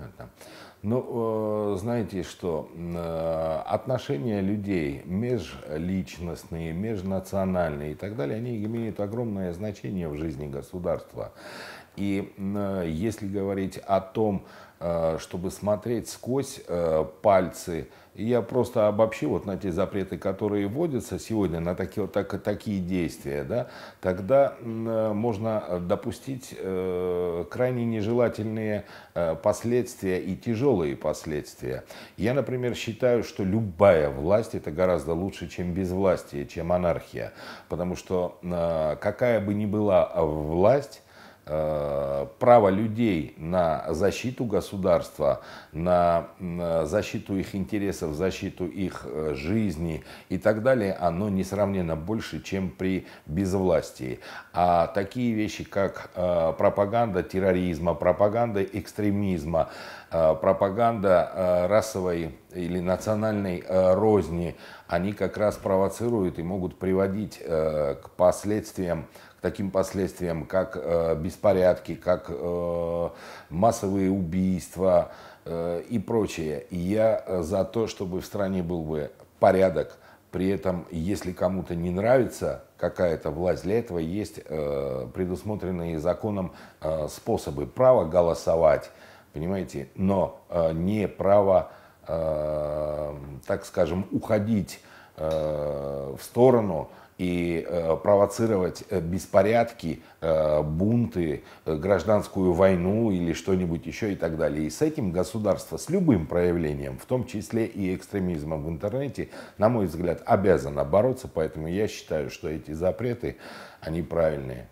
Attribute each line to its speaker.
Speaker 1: понятно. Но э, знаете что, э, отношения людей межличностные, межнациональные и так далее, они имеют огромное значение в жизни государства. И э, если говорить о том, чтобы смотреть сквозь пальцы я просто обобщу вот на те запреты, которые вводятся сегодня, на такие, так, такие действия, да, тогда э, можно допустить э, крайне нежелательные э, последствия и тяжелые последствия. Я, например, считаю, что любая власть это гораздо лучше, чем безвластие, чем анархия, потому что э, какая бы ни была э, власть, Э, право людей на защиту государства, на э, защиту их интересов, защиту их э, жизни и так далее, оно несравненно больше, чем при безвластии. А такие вещи, как пропаганда терроризма, пропаганда экстремизма, пропаганда расовой или национальной э, розни, они как раз провоцируют и могут приводить э, к последствиям, к таким последствиям, как э, беспорядки, как массовые убийства и прочее. И я за то, чтобы в стране был бы порядок, при этом, если кому-то не нравится какая-то власть, для этого есть э, предусмотренные законом э, способы. Право голосовать, понимаете, но э, не право Э, так скажем, уходить э, в сторону и э, провоцировать беспорядки, бунты, гражданскую войну или что-нибудь еще и так далее. И с этим государство, с любым проявлением, в том числе и экстремизмом в интернете, на мой взгляд, обязано бороться, поэтому я считаю, что эти запреты, они правильные.